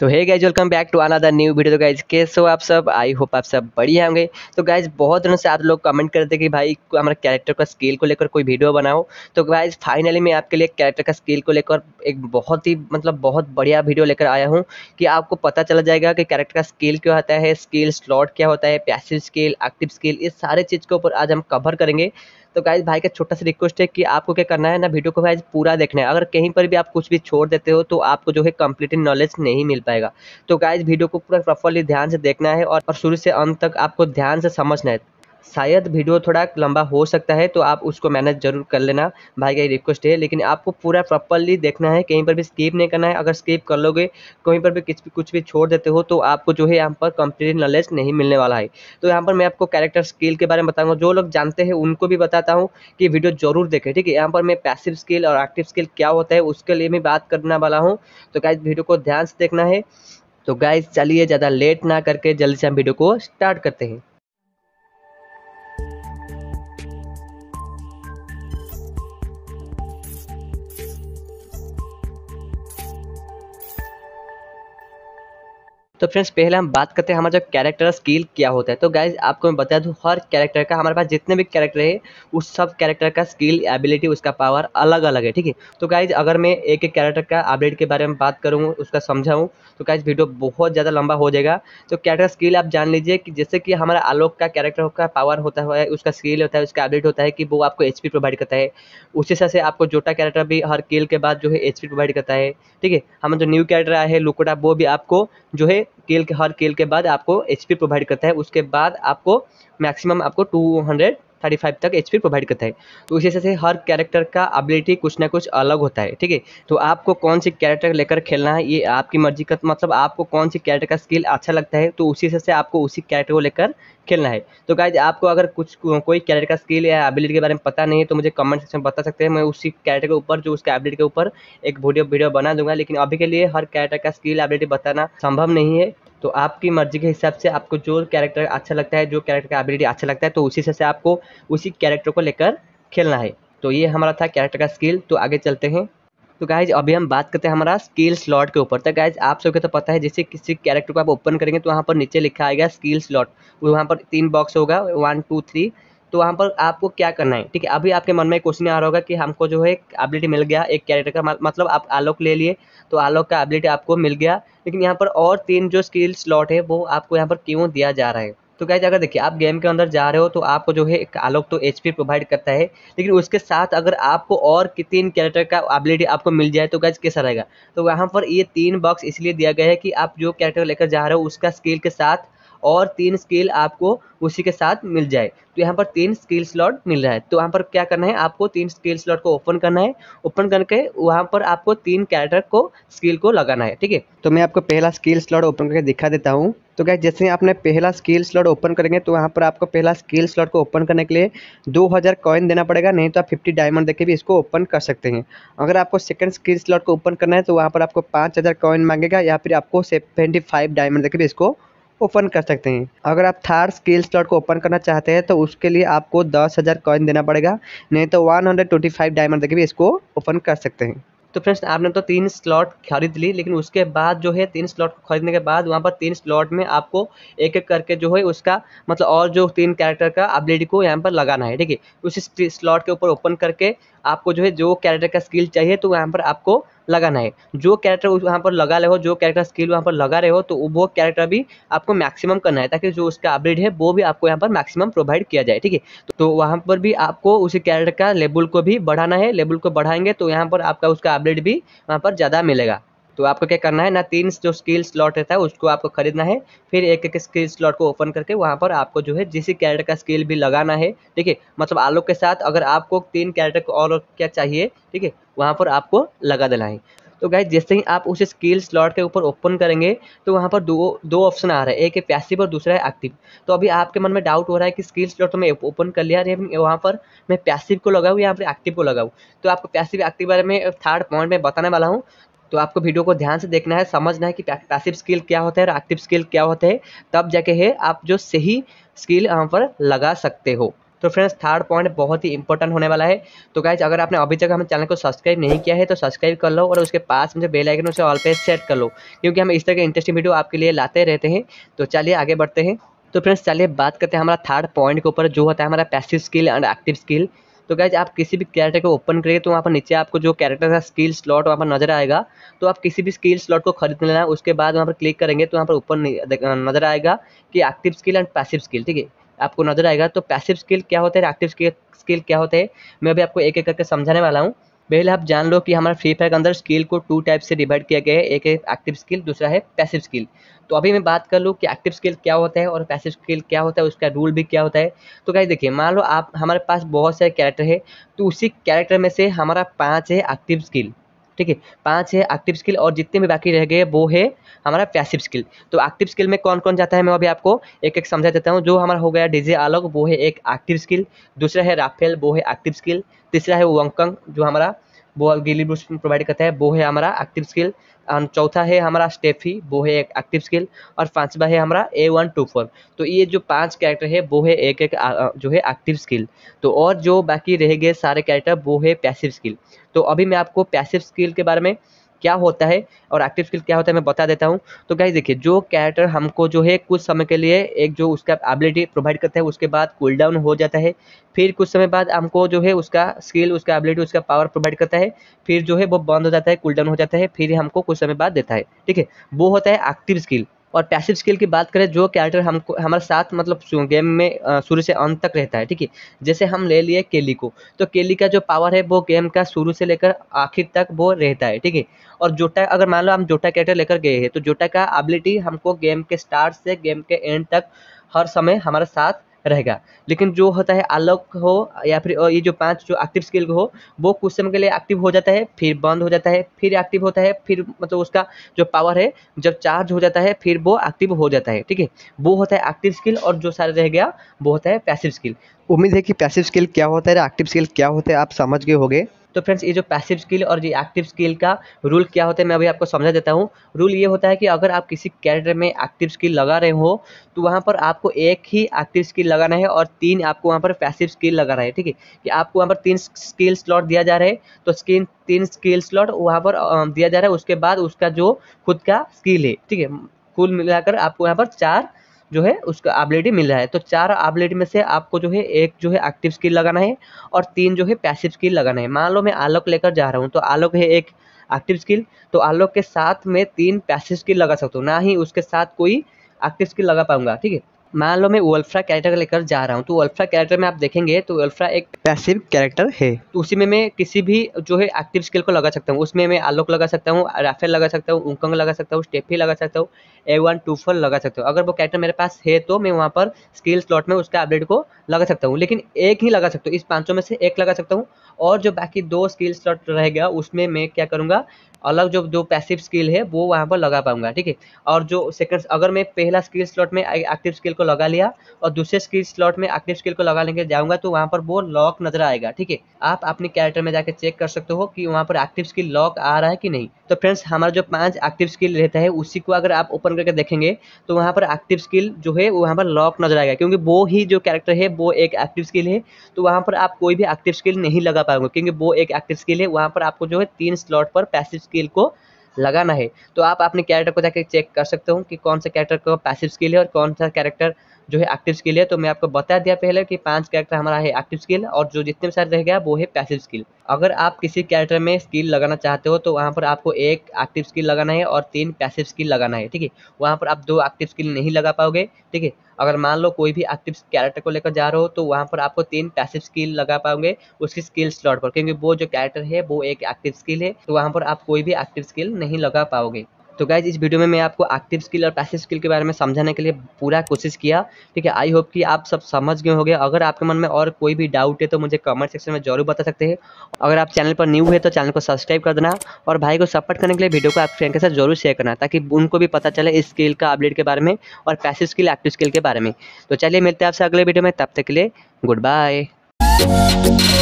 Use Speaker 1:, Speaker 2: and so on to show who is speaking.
Speaker 1: तो hey guys welcome back to another new video तो guys कैसे हो आप सब आई होप आप सब बढ़िया होंगे तो गाइज बहुत दिनों से आप लोग कमेंट करते कि भाई हमारे कैरेक्टर का स्किल को लेकर कोई वीडियो बनाओ तो गाइज फाइनली मैं आपके लिए कैरेक्टर का स्किल को लेकर एक बहुत ही मतलब बहुत बढ़िया वीडियो लेकर आया हूँ कि आपको पता चला जाएगा कि कैरेक्टर का स्किल क्या होता है स्किल स्लॉट क्या होता है पैसिव स्किल एक्टिव स्किल इस सारे चीज़ के ऊपर आज हम कवर करेंगे तो गाइज भाई का छोटा सा रिक्वेस्ट है कि आपको क्या करना है ना वीडियो को भाई पूरा देखना है अगर कहीं पर भी आप कुछ भी छोड़ देते हो तो आपको जो है कंप्लीट नॉलेज नहीं मिल पाएगा तो गाइज वीडियो को पूरा प्रॉपरली ध्यान से देखना है और शुरू से अंत तक आपको ध्यान से समझना है शायद वीडियो थोड़ा लंबा हो सकता है तो आप उसको मैनेज जरूर कर लेना भाई का रिक्वेस्ट है लेकिन आपको पूरा प्रॉपरली देखना है कहीं पर भी स्किप नहीं करना है अगर स्किप कर लोगे कहीं पर भी कुछ भी कुछ भी छोड़ देते हो तो आपको जो है यहाँ पर कंप्लीट नॉलेज नहीं मिलने वाला है तो यहाँ पर मैं आपको कैरेक्टर स्किल के बारे में बताऊँगा जो लोग जानते हैं उनको भी बताता हूँ कि वीडियो जरूर देखें ठीक है यहाँ पर मैं पैसिव स्किल और एक्टिव स्किल क्या होता है उसके लिए भी बात करने वाला हूँ तो गाइज वीडियो को ध्यान से देखना है तो गाइज चलिए ज़्यादा लेट ना करके जल्दी से हम वीडियो को स्टार्ट करते हैं तो फ्रेंड्स पहले हम बात करते हैं हमारा जो कैरेक्टर स्किल क्या होता है तो गाइज आपको मैं बता दूँ हर कैरेक्टर का हमारे पास जितने भी कैरेक्टर है उस सब कैरेक्टर का स्किल एबिलिटी उसका पावर अलग अलग है ठीक है तो गाइज अगर मैं एक एक कैरेक्टर का अपडेट के बारे में बात करूँ उसका समझाऊँ तो गाइज वीडियो बहुत ज़्यादा लंबा हो जाएगा तो कैरेक्टर स्किल आप जान लीजिए कि जैसे कि हमारा आलोक का कैरेक्टर का पावर होता है उसका स्किल होता है उसका अपडेट होता है कि वो आपको एच प्रोवाइड करता है उसी हिसाब से आपको जोटा कैरेक्टर भी हर किल के बाद जो है एच प्रोवाइड करता है ठीक है हमारा जो न्यू कैरेक्टर आया है लुकोटा वो भी आपको जो है केल के हर केल के बाद आपको एच प्रोवाइड करता है उसके बाद आपको मैक्सिमम आपको टू हंड्रेड थर्टी फाइव तक एच प्रोवाइड करता है तो इसी से हर कैरेक्टर का एबिलिटी कुछ ना कुछ अलग होता है ठीक है तो आपको कौन सी कैरेक्टर लेकर खेलना है ये आपकी मर्जी का मतलब आपको कौन सी कैरेक्टर का स्किल अच्छा लगता है तो उसी से आपको उसी कैरेक्टर को लेकर खेलना है तो गाइज आपको अगर कुछ कोई कैरेक्टर का स्किल या एबिलिटी के बारे में पता नहीं है तो मुझे कमेंट सेक्शन में बता सकते हैं मैं उसी कैरेक्टर के ऊपर जो उसके एबिलिटी के ऊपर एक वीडियो वीडियो बना दूंगा लेकिन अभी के लिए हर कैरेक्टर का स्किल एबिलिटी बताना संभव नहीं है तो आपकी मर्जी के हिसाब से आपको जो कैरेक्टर अच्छा लगता है जो कैरेक्टर का एबिलिटी अच्छा लगता है तो उसी हिसाब से आपको उसी कैरेक्टर को लेकर खेलना है तो ये हमारा था कैरेक्टर का स्किल तो आगे चलते हैं तो गाइज अभी हम बात करते हैं हमारा स्किल स्लॉट के ऊपर तो गाइज आप सबको तो पता है जैसे किसी कैरेक्टर को आप ओपन करेंगे तो वहाँ पर नीचे लिखा आएगा स्किल स्लॉट वहाँ पर तीन बॉक्स होगा वन टू थ्री तो वहाँ पर आपको क्या करना है ठीक है अभी आपके मन में क्वेश्चन आ रहा होगा कि हमको जो है एबिलिटी मिल गया एक कैरेक्टर का मतलब आप आलोक ले लिए तो आलोक का एबिलिटी आपको मिल गया लेकिन यहाँ पर और तीन जो स्किल स्लॉट है वो आपको यहाँ पर क्यों दिया जा रहा है तो क्या अगर देखिए आप गेम के अंदर जा रहे हो तो आपको जो है एक आलोक तो एच प्रोवाइड करता है लेकिन उसके साथ अगर आपको और तीन कैरेक्टर का एबिलिटी आपको मिल जाए तो कैसे कैसा रहेगा तो वहाँ पर ये तीन बॉक्स इसलिए दिया गया है कि आप जो कैरेक्टर लेकर जा रहे हो उसका स्किल के साथ और तीन स्किल आपको उसी के साथ मिल जाए तो यहाँ पर तीन स्किल स्लॉट मिल रहा है तो यहाँ पर क्या करना है आपको तीन स्किल स्लॉट को ओपन करना है ओपन करके वहाँ पर आपको तीन कैरेक्टर को स्किल को लगाना है ठीक है तो मैं आपको पहला स्किल स्लॉट ओपन करके दिखा देता हूँ तो क्या जैसे आपने पहला स्किल स्लॉट ओपन करेंगे तो वहाँ पर आपको पहला स्किल स्लॉट को ओपन करने के लिए 2000 कॉइन देना पड़ेगा नहीं तो आप 50 डायमंड देके भी इसको ओपन कर सकते हैं अगर आपको सेकंड स्किल स्लॉट को ओपन करना है तो वहाँ पर आपको 5000 कॉइन मांगेगा या फिर आपको सेवेंटी फाइव डायमंड देखे भी इसको ओपन कर सकते हैं अगर आप थार स्किल स्लॉट को ओपन करना चाहते हैं तो उसके लिए आपको दस हज़ार कॉइन देना पड़ेगा नहीं तो one hundred twenty five diamond देखिए भी इसको ओपन कर सकते हैं तो फ्रेंड्स आपने तो तीन स्लॉट खरीद ली लेकिन उसके बाद जो है तीन स्लॉट को खरीदने के बाद वहाँ पर तीन स्लॉट में आपको एक एक करके जो है उसका मतलब और जो तीन कैरेक्टर का एबिलिटी को यहाँ पर लगाना है ठीक है उसी स्लॉट के ऊपर ओपन करके आपको जो है जो कैरेक्टर का स्किल चाहिए तो वहाँ पर आपको लगाना है जो कैरेक्टर वहाँ पर लगा रहे हो जो कैरेक्टर स्किल वहाँ पर लगा रहे हो तो वो कैरेक्टर भी आपको मैक्सिमम करना है ताकि जो उसका अपडेट है वो भी आपको यहाँ पर मैक्सिमम प्रोवाइड किया जाए ठीक है तो वहाँ पर भी आपको उसी कैरेक्टर का लेबल को भी बढ़ाना है लेबल को बढ़ाएंगे तो यहाँ पर आपका उसका अपडेट भी वहाँ पर ज़्यादा मिलेगा तो आपको क्या करना है ना तीन जो स्किल स्लॉट रहता है उसको आपको खरीदना है फिर एक एक स्किल स्लॉट को ओपन करके वहाँ पर आपको जो है जिस कैरेक्टर का स्किल भी लगाना है ठीक है मतलब आलोक के साथ अगर आपको तीन कैरेक्टर को और क्या चाहिए ठीक है वहाँ पर आपको लगा देना है तो गाइज जैसे ही आप उसे स्किल स्लॉट के ऊपर ओपन करेंगे तो वहाँ पर दो दो ऑप्शन आ रहा है एक है पैसिव और दूसरा है एक्टिव तो अभी आपके मन में डाउट हो रहा है कि स्किल स्लॉट तो मैं ओपन कर लिया वहाँ पर मैं पैसिव को लगाऊँ या फिर एक्टिव को लगाऊँ तो आपको पैसिव एक्टिव बारे में थर्ड पॉइंट में बताने वाला हूँ तो आपको वीडियो को ध्यान से देखना है समझना है कि पैसिव स्किल क्या होता है और एक्टिव स्किल क्या होता है तब जाके है आप जो सही स्किल यहाँ पर लगा सकते हो तो फ्रेंड्स थर्ड पॉइंट बहुत ही इंपॉर्टेंट होने वाला है तो गाइज अगर आपने अभी तक हमारे चैनल को सब्सक्राइब नहीं किया है तो सब्सक्राइब कर लो और उसके पास मुझे बेल आइकन उसे ऑल पे सेट कर लो क्योंकि हम इस तरह के इंटरेस्टिंग वीडियो आपके लिए लाते रहते हैं तो चलिए आगे बढ़ते हैं तो फ्रेंड्स चलिए बात करते हैं हमारा थर्ड पॉइंट के ऊपर जो होता है हमारा passive skill and active skill तो गैज आप किसी भी कैरेक्टर को ओपन करिए तो वहाँ पर नीचे आपको जो कैरेक्टर का स्किल स्लॉट वहाँ पर नजर आएगा तो आप किसी भी स्किल स्लॉट को खरीद लेना है उसके बाद वहाँ पर क्लिक करेंगे तो वहाँ पर ऊपर नजर आएगा कि active skill and passive skill ठीक है आपको नजर आएगा तो पैसिव स्किल क्या होता है एक्टिव स्किल क्या होता है मैं अभी आपको एक एक करके समझाने वाला हूँ पहले आप जान लो कि हमारा फ्री फायर के अंदर स्किल को टू टाइप से डिवाइड किया गया है एक है एक्टिव स्किल दूसरा है पैसिव स्किल तो अभी मैं बात कर लूँ कि एक्टिव स्किल क्या होता है और पैसिव स्किल क्या होता है उसका रूल भी क्या होता है तो गाइज देखिए मान लो आप हमारे पास बहुत सारे कैरेक्टर है तो उसी कैरेक्टर में से हमारा पाँच है एक्टिव स्किल ठीक है पाँच है एक्टिव स्किल और जितने भी बाकी रह गए वो है हमारा पैसिव स्किल तो एक्टिव स्किल में कौन कौन जाता है मैं अभी आपको एक एक समझा देता हूँ जो हमारा हो गया डीजे आलोक वो है एक एक्टिव स्किल दूसरा है राफेल वो है एक्टिव स्किल तीसरा है वंकंग जो हमारा वो गिली ब्रूस प्रोवाइड करता है वो है हमारा एक्टिव स्किल चौथा है हमारा स्टेफी वो है एक एक्टिव स्किल और पांचवा है हमारा ए वन टू फोर तो ये जो पांच कैरेक्टर है वो है एक एक जो है एक्टिव स्किल तो और जो बाकी रह गए सारे कैरेक्टर वो है पैसिव स्किल तो अभी मैं आपको पैसिव स्किल के बारे में क्या होता है और एक्टिव स्किल क्या होता है मैं बता देता हूँ तो क्या देखिए जो कैरेक्टर हमको जो है कुछ समय के लिए एक जो उसका एबिलिटी प्रोवाइड करता है उसके बाद कूल डाउन हो जाता है फिर कुछ समय बाद हमको जो है उसका स्किल उसका एबिलिटी उसका पावर प्रोवाइड करता है फिर जो है वो बंद हो जाता है कूल डाउन हो जाता है फिर हमको कुछ समय बाद देता है ठीक है वो होता है एक्टिव स्किल और पैसिव स्किल की बात करें जो कैरेक्टर हमको हमारे साथ मतलब गेम में शुरू से अंत तक रहता है ठीक है जैसे हम ले लिए केली को तो केली का जो पावर है वो गेम का शुरू से लेकर आखिर तक वो रहता है ठीक है और जोटा अगर मान लो हम जोटा कैरेक्टर लेकर गए हैं तो जोटा का एबिलिटी हमको गेम के स्टार्ट से गेम के एंड तक हर समय हमारे साथ रहेगा लेकिन जो होता है आलोक हो या फिर ये जो पाँच जो एक्टिव स्किल हो वो कुछ समय के लिए एक्टिव हो जाता है फिर बंद हो जाता है फिर एक्टिव होता है फिर मतलब उसका जो पावर है जब चार्ज हो जाता है फिर वो एक्टिव हो जाता है ठीक है वो होता है एक्टिव स्किल और जो सारा रह गया वो होता है पैसिव स्किल उम्मीद है कि पैसिव स्किल क्या होता है एक्टिव स्किल क्या होता है आप समझ गए गए तो फ्रेंड्स ये जो पैसिव स्किल और ये एक्टिव स्किल का रूल क्या होता है मैं अभी आपको समझा देता हूँ रूल ये होता है कि अगर आप किसी कैरेक्टर में एक्टिव स्किल लगा रहे हो तो वहाँ पर आपको एक ही एक्टिव स्किल लगाना है और तीन आपको वहाँ पर पैसिव स्किल लगाना है ठीक है कि आपको वहाँ पर तीन स्किल स्लॉट दिया जा रहा है तो स्किन तीन स्किल स्लॉट वहाँ पर दिया जा रहा है उसके बाद उसका जो खुद का स्किल है ठीक है कुल मिलाकर आपको यहाँ पर चार जो है उसका एबिलिटी मिल रहा है तो चार एबिलिटी में से आपको जो है एक जो है एक्टिव स्किल लगाना है और तीन जो है पैसिव स्किल लगाना है मान लो मैं आलोक लेकर जा रहा हूँ तो आलोक है एक एक्टिव स्किल तो आलोक के साथ में तीन पैसिव स्किल लगा सकता हूँ ना ही उसके साथ कोई एक्टिव स्किल लगा पाऊंगा ठीक है मान लो मैं वल्फ्रा कैरेक्टर लेकर जा रहा हूँ तो वल्फ्रा कैरेक्टर में आप देखेंगे तो ओल्फ्रा एक पैसिव कैरेक्टर है तो उसी में मैं किसी भी जो है एक्टिव स्किल को लगा सकता हूँ उसमें मैं आलोक लगा सकता हूँ राफेल लगा सकता हूँ उंकंग लगा सकता हूँ स्टेफी लगा सकता हूँ ए वन टू फोर लगा सकता हूँ अगर वो कैरेक्टर मेरे पास है तो मैं वहाँ पर स्किल स्लॉट में उसका अपडेट को लगा सकता हूँ लेकिन एक ही लगा सकता हूँ इस पाँचों में से एक लगा सकता हूँ और जो बाकी दो स्किल स्लॉट रहेगा उसमें मैं क्या करूँगा अलग जो दो पैसिव स्किल है वो वहाँ पर लगा पाऊंगा ठीक है और जो सेकंड अगर मैं पहला स्किल स्लॉट में एक्टिव स्किल को लगा लिया और दूसरे स्किल स्लॉट में एक्टिव स्किल को लगा लेंगे जाऊँगा तो वहाँ पर वो लॉक नजर आएगा ठीक है आप अपने कैरेक्टर में जाकर चेक कर सकते हो कि वहाँ पर एक्टिव स्किल लॉक आ रहा है कि नहीं तो फ्रेंड्स हमारा जो पाँच एक्टिव स्किल रहता है उसी को अगर आप ओपन करके देखेंगे तो वहाँ पर एक्टिव स्किल जो है वहाँ पर लॉक नजर आएगा क्योंकि वो ही जो कैरेक्टर है वो एक एक्टिव स्किल है तो वहाँ पर आप कोई भी एक्टिव स्किल नहीं लगा पाओगे क्योंकि वो एक एक्टिव स्किल है वहाँ पर आपको जो है तीन स्लॉट पर पैसिव स्किल को लगाना है तो आप अपने कैरेक्टर को जाके चेक कर सकते हो कि कौन सा कैरेक्टर को पैसिव स्किल है और कौन सा कैरेक्टर जो है एक्टिव स्किल है तो मैं आपको बता दिया पहले कि पांच कैरेक्टर हमारा है एक्टिव स्किल और जो जितने सारे रह गया वो है पैसिव स्किल अगर आप किसी कैरेक्टर में स्किल लगाना चाहते हो तो वहाँ पर आपको एक एक्टिव स्किल लगाना है और तीन पैसिव स्किल लगाना है ठीक है वहाँ पर आप दो एक्टिव स्किल नहीं लगा पाओगे ठीक है अगर मान लो कोई भी एक्टिव कैरेक्टर को लेकर जा रहे हो तो वहाँ पर आपको तीन पैसिव स्किल लगा पाओगे उसकी स्किल स्लॉट पर क्योंकि वो जो कैरेक्टर है वो एक एक्टिव स्किल है तो वहाँ पर आप कोई भी एक्टिव स्किल नहीं लगा पाओगे तो गाइज इस वीडियो में मैं आपको एक्टिव स्किल और पैसिव स्किल के बारे में समझाने के लिए पूरा कोशिश किया ठीक है आई होप कि आप सब समझ गए होंगे अगर आपके मन में और कोई भी डाउट है तो मुझे कमेंट सेक्शन में जरूर बता सकते हैं अगर आप चैनल पर न्यू है तो चैनल को सब्सक्राइब कर देना और भाई को सपोर्ट करने के लिए वीडियो को आप फ्रेंड के साथ जरूर शेयर करना ताकि उनको भी पता चले इस स्किल का अपडेट के बारे में और पैसिव स्किल एक्टिव स्किल के बारे में तो चलिए मिलते हैं आपसे अगले वीडियो में तब तक के लिए गुड बाय